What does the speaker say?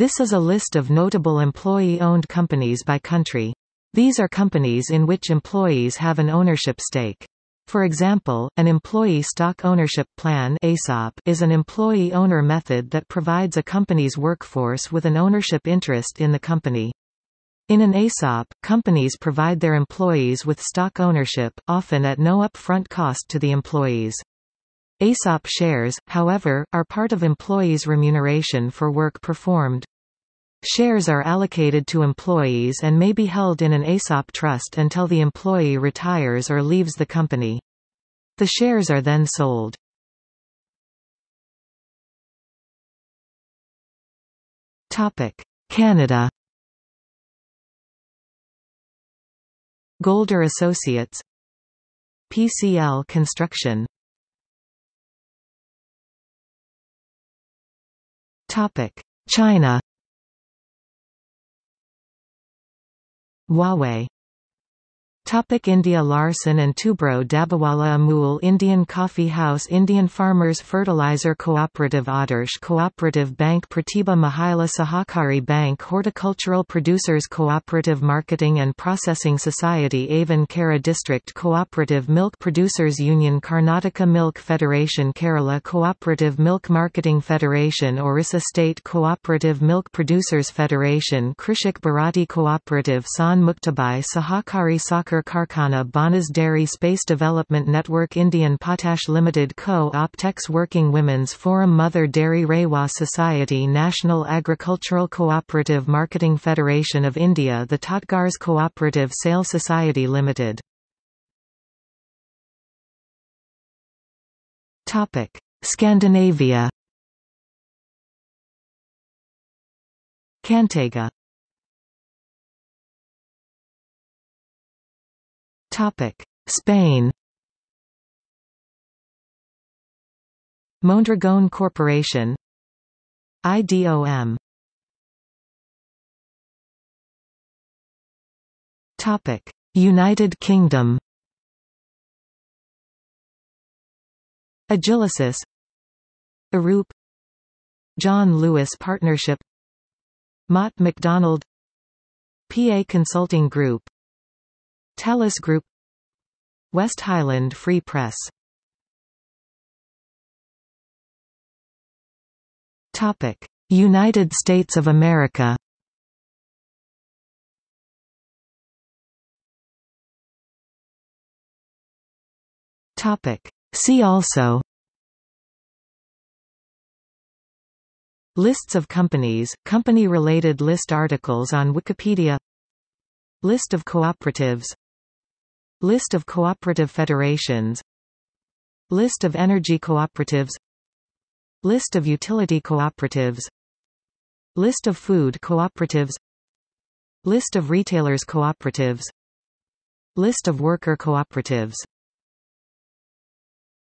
This is a list of notable employee-owned companies by country. These are companies in which employees have an ownership stake. For example, an employee stock ownership plan (ESOP) is an employee owner method that provides a company's workforce with an ownership interest in the company. In an ESOP, companies provide their employees with stock ownership, often at no upfront cost to the employees. ASOP shares, however, are part of employees' remuneration for work performed. Shares are allocated to employees and may be held in an ASOP trust until the employee retires or leaves the company. The shares are then sold. Canada Golder Associates PCL Construction China Huawei Topic India Larson and Tubro Dabawala Amul Indian Coffee House Indian Farmers Fertilizer Cooperative Adarsh Cooperative Bank Pratibha Mahila Sahakari Bank Horticultural Producers Cooperative Marketing and Processing Society Avon Kara District Cooperative Milk Producers Union Karnataka Milk Federation Kerala Cooperative Milk Marketing Federation Orissa State Cooperative Milk Producers Federation Krishik Bharati Cooperative San Muktabai Sahakari Soccer Sagar Karkhana Banas Dairy Space Development Network Indian Potash Limited co Optex Working Women's Forum Mother Dairy Rewa Society National Agricultural Cooperative Marketing Federation of India The Totgars Cooperative Sale Society Limited Scandinavia Cantega Topic: Spain. Mondragon Corporation. IDOM. Topic: United Kingdom. Agilisys. Arup. John Lewis Partnership. Mott MacDonald PA Consulting Group Telus Group West Highland Free Press Topic United States of America Topic See also Lists of companies, company-related list articles on Wikipedia List of cooperatives List of cooperative federations List of energy cooperatives List of utility cooperatives List of food cooperatives List of retailers cooperatives List of worker cooperatives